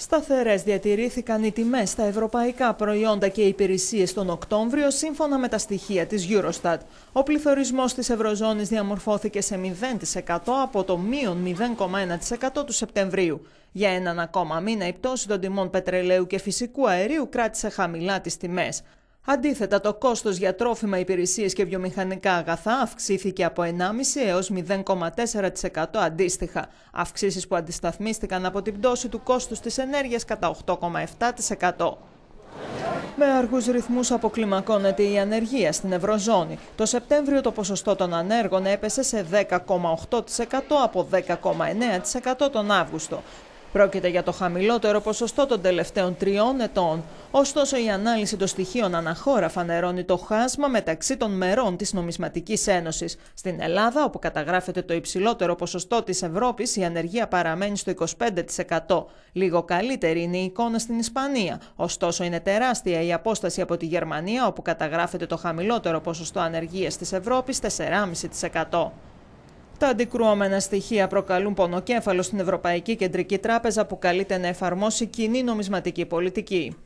Σταθερές διατηρήθηκαν οι τιμές στα ευρωπαϊκά προϊόντα και υπηρεσίες τον Οκτώβριο σύμφωνα με τα στοιχεία της Eurostat. Ο πληθωρισμός της Ευρωζώνης διαμορφώθηκε σε 0% από το μείον 0,1% του Σεπτεμβρίου. Για έναν ακόμα μήνα η πτώση των τιμών πετρελαίου και φυσικού αερίου κράτησε χαμηλά τις τιμές. Αντίθετα, το κόστος για τρόφιμα, υπηρεσίες και βιομηχανικά αγαθά αυξήθηκε από 1,5 έως 0,4% αντίστοιχα. Αυξήσεις που αντισταθμίστηκαν από την πτώση του κόστους της ενέργειας κατά 8,7%. Με αργούς ρυθμούς αποκλιμακώνεται η ανεργία στην Ευρωζώνη. Το Σεπτέμβριο το ποσοστό των ανέργων έπεσε σε 10,8% από 10,9% τον Αύγουστο. Πρόκειται για το χαμηλότερο ποσοστό των τελευταίων τριών ετών. Ωστόσο, η ανάλυση των στοιχείων αναχώρα φανερώνει το χάσμα μεταξύ των μερών της Νομισματικής Ένωσης. Στην Ελλάδα, όπου καταγράφεται το υψηλότερο ποσοστό της Ευρώπης, η ανεργία παραμένει στο 25%. Λίγο καλύτερη είναι η εικόνα στην Ισπανία. Ωστόσο, είναι τεράστια η απόσταση από τη Γερμανία, όπου καταγράφεται το χαμηλότερο ποσοστό ανεργίας της Ευρώπης, 4,5%. Τα αντικρουόμενα στοιχεία προκαλούν πονοκέφαλο στην Ευρωπαϊκή Κεντρική Τράπεζα που καλείται να εφαρμόσει κοινή νομισματική πολιτική.